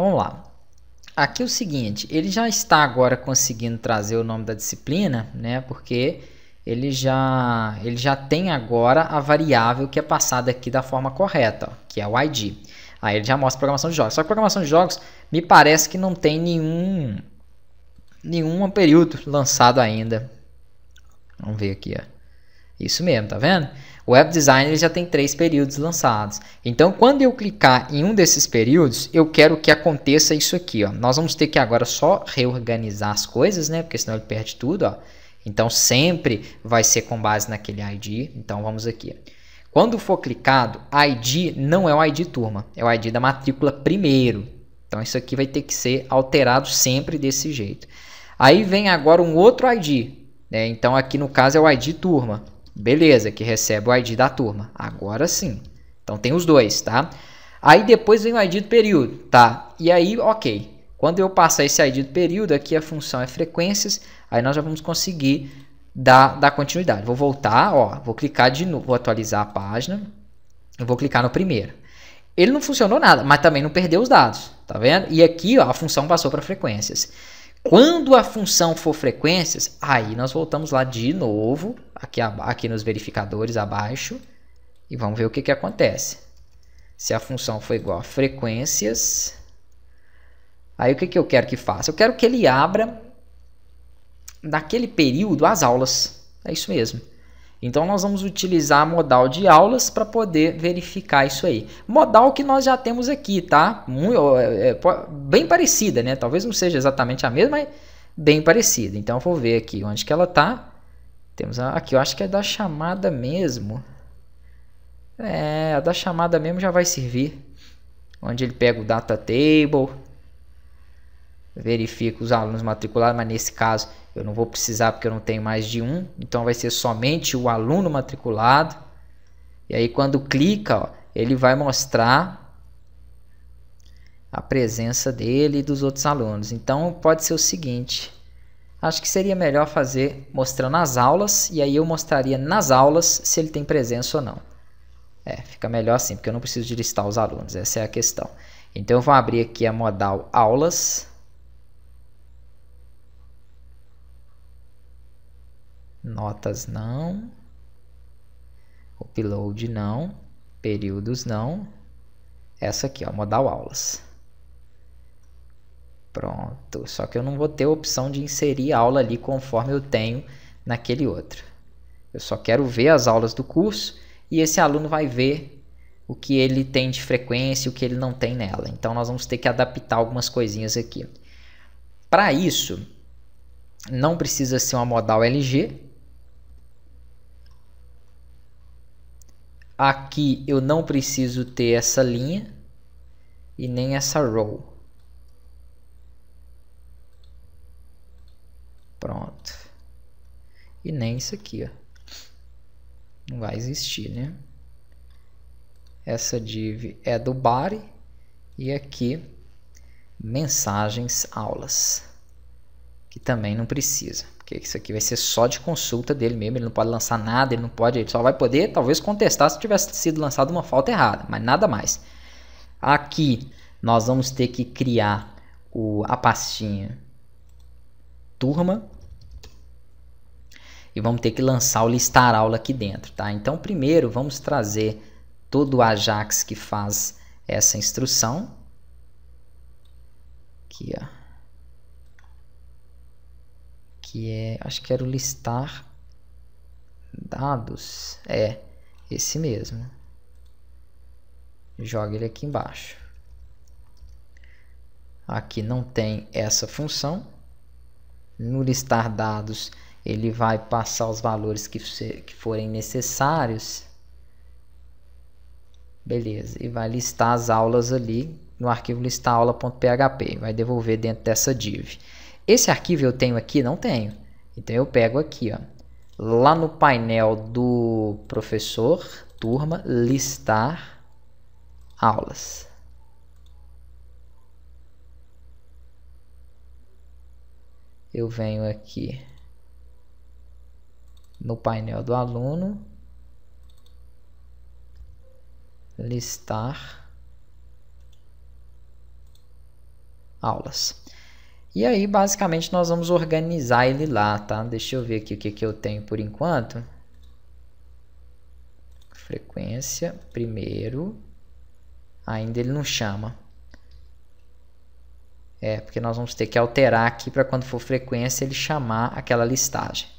Então vamos lá. Aqui é o seguinte, ele já está agora conseguindo trazer o nome da disciplina, né? Porque ele já, ele já tem agora a variável que é passada aqui da forma correta, ó, que é o ID. Aí ele já mostra programação de jogos. Só que programação de jogos me parece que não tem nenhum nenhum período lançado ainda. Vamos ver aqui, ó. Isso mesmo, tá vendo? O web design já tem três períodos lançados. Então, quando eu clicar em um desses períodos, eu quero que aconteça isso aqui. Ó. Nós vamos ter que agora só reorganizar as coisas, né? Porque senão ele perde tudo. Ó. Então, sempre vai ser com base naquele ID. Então, vamos aqui. Quando for clicado, ID não é o ID turma, é o ID da matrícula primeiro. Então, isso aqui vai ter que ser alterado sempre desse jeito. Aí vem agora um outro ID. Né? Então, aqui no caso é o ID turma. Beleza, que recebe o ID da turma. Agora sim. Então tem os dois, tá? Aí depois vem o ID do período, tá? E aí, ok. Quando eu passar esse ID do período, aqui a função é frequências, aí nós já vamos conseguir dar, dar continuidade. Vou voltar, ó, vou clicar de novo, vou atualizar a página, eu vou clicar no primeiro. Ele não funcionou nada, mas também não perdeu os dados, tá vendo? E aqui ó, a função passou para frequências. Quando a função for frequências, aí nós voltamos lá de novo, aqui, aqui nos verificadores abaixo, e vamos ver o que, que acontece. Se a função for igual a frequências, aí o que, que eu quero que faça? Eu quero que ele abra naquele período as aulas. É isso mesmo. Então nós vamos utilizar modal de aulas para poder verificar isso aí. Modal que nós já temos aqui, tá? Muito, é, é, bem parecida, né? Talvez não seja exatamente a mesma, mas bem parecida. Então eu vou ver aqui onde que ela tá. Temos a, aqui, eu acho que é da chamada mesmo. É, a da chamada mesmo já vai servir. Onde ele pega o data table, verifico os alunos matriculados, mas nesse caso eu não vou precisar porque eu não tenho mais de um, então vai ser somente o aluno matriculado. E aí quando clica, ó, ele vai mostrar a presença dele e dos outros alunos. Então pode ser o seguinte, acho que seria melhor fazer mostrando as aulas e aí eu mostraria nas aulas se ele tem presença ou não. É, fica melhor assim, porque eu não preciso de listar os alunos, essa é a questão. Então eu vou abrir aqui a modal aulas notas não, upload não, períodos não, essa aqui, ó, modal aulas. Pronto, só que eu não vou ter a opção de inserir aula ali conforme eu tenho naquele outro. Eu só quero ver as aulas do curso e esse aluno vai ver o que ele tem de frequência e o que ele não tem nela. Então nós vamos ter que adaptar algumas coisinhas aqui. Para isso, não precisa ser uma modal LG, Aqui eu não preciso ter essa linha e nem essa row. Pronto. E nem isso aqui, ó. Não vai existir, né? Essa div é do body e aqui mensagens aulas que também não precisa. Porque isso aqui vai ser só de consulta dele mesmo, ele não pode lançar nada, ele não pode, ele só vai poder talvez contestar se tivesse sido lançada uma falta errada, mas nada mais. Aqui nós vamos ter que criar o, a pastinha turma e vamos ter que lançar o listar aula aqui dentro, tá? Então primeiro vamos trazer todo o Ajax que faz essa instrução aqui, ó que é, acho que era o listar dados, é, esse mesmo. Joga ele aqui embaixo. Aqui não tem essa função. No listar dados, ele vai passar os valores que, que forem necessários. Beleza, e vai listar as aulas ali no arquivo listar aula.php, vai devolver dentro dessa div. Esse arquivo eu tenho aqui? Não tenho. Então eu pego aqui, ó, lá no painel do professor, turma, listar aulas. Eu venho aqui no painel do aluno, listar aulas. E aí, basicamente, nós vamos organizar ele lá, tá? Deixa eu ver aqui o que, que eu tenho por enquanto. Frequência, primeiro. Ainda ele não chama. É, porque nós vamos ter que alterar aqui para quando for frequência ele chamar aquela listagem.